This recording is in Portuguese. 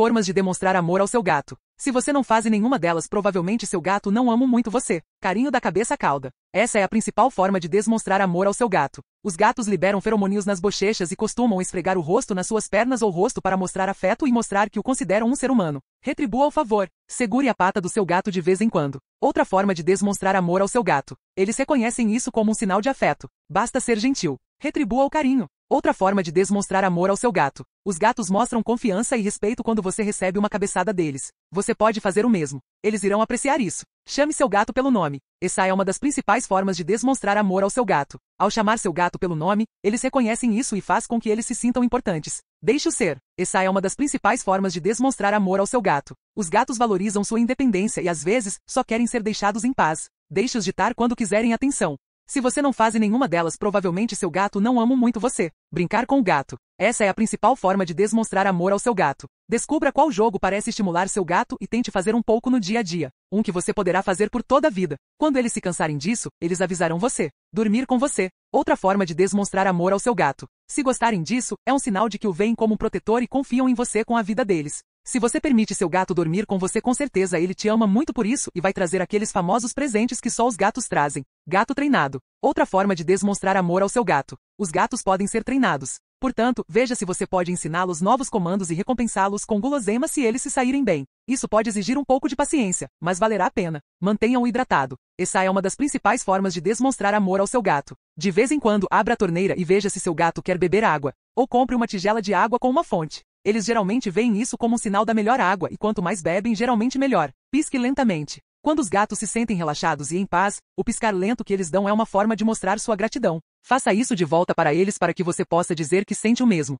Formas de demonstrar amor ao seu gato. Se você não faz nenhuma delas, provavelmente seu gato não ama muito você. Carinho da cabeça à cauda. Essa é a principal forma de demonstrar amor ao seu gato. Os gatos liberam feromônios nas bochechas e costumam esfregar o rosto nas suas pernas ou rosto para mostrar afeto e mostrar que o consideram um ser humano. Retribua o favor. Segure a pata do seu gato de vez em quando. Outra forma de demonstrar amor ao seu gato. Eles reconhecem isso como um sinal de afeto. Basta ser gentil. Retribua o carinho. Outra forma de demonstrar amor ao seu gato. Os gatos mostram confiança e respeito quando você recebe uma cabeçada deles. Você pode fazer o mesmo. Eles irão apreciar isso. Chame seu gato pelo nome. Essa é uma das principais formas de demonstrar amor ao seu gato. Ao chamar seu gato pelo nome, eles reconhecem isso e faz com que eles se sintam importantes. Deixe-o ser. Essa é uma das principais formas de demonstrar amor ao seu gato. Os gatos valorizam sua independência e às vezes só querem ser deixados em paz. Deixe-os ditar quando quiserem atenção. Se você não faz nenhuma delas, provavelmente seu gato não ama muito você. Brincar com o gato. Essa é a principal forma de demonstrar amor ao seu gato. Descubra qual jogo parece estimular seu gato e tente fazer um pouco no dia a dia. Um que você poderá fazer por toda a vida. Quando eles se cansarem disso, eles avisarão você. Dormir com você. Outra forma de demonstrar amor ao seu gato. Se gostarem disso, é um sinal de que o veem como um protetor e confiam em você com a vida deles. Se você permite seu gato dormir com você, com certeza ele te ama muito por isso e vai trazer aqueles famosos presentes que só os gatos trazem. Gato treinado. Outra forma de demonstrar amor ao seu gato. Os gatos podem ser treinados. Portanto, veja se você pode ensiná-los novos comandos e recompensá-los com guloseimas se eles se saírem bem. Isso pode exigir um pouco de paciência, mas valerá a pena. Mantenha-o hidratado. Essa é uma das principais formas de demonstrar amor ao seu gato. De vez em quando, abra a torneira e veja se seu gato quer beber água, ou compre uma tigela de água com uma fonte. Eles geralmente veem isso como um sinal da melhor água e quanto mais bebem, geralmente melhor. Pisque lentamente. Quando os gatos se sentem relaxados e em paz, o piscar lento que eles dão é uma forma de mostrar sua gratidão. Faça isso de volta para eles para que você possa dizer que sente o mesmo.